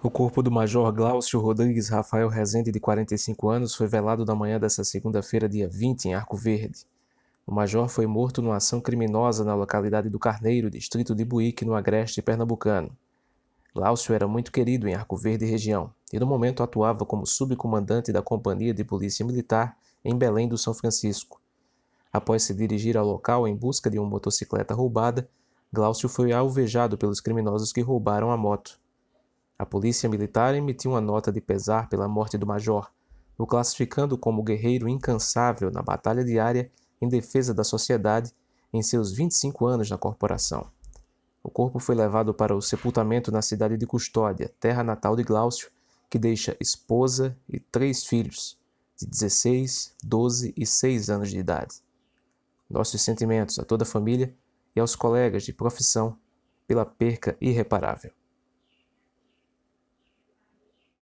O corpo do major Glaucio Rodrigues Rafael Rezende, de 45 anos, foi velado na manhã desta segunda-feira, dia 20, em Arco Verde. O major foi morto numa ação criminosa na localidade do Carneiro, distrito de Buíque, no agreste pernambucano. Glaucio era muito querido em Arco Verde e região, e no momento atuava como subcomandante da Companhia de Polícia Militar em Belém do São Francisco. Após se dirigir ao local em busca de uma motocicleta roubada, Glaucio foi alvejado pelos criminosos que roubaram a moto. A polícia militar emitiu uma nota de pesar pela morte do major, o classificando como guerreiro incansável na batalha diária em defesa da sociedade em seus 25 anos na corporação. O corpo foi levado para o sepultamento na cidade de Custódia, terra natal de Glaucio, que deixa esposa e três filhos, de 16, 12 e 6 anos de idade. Nossos sentimentos a toda a família e aos colegas de profissão pela perca irreparável.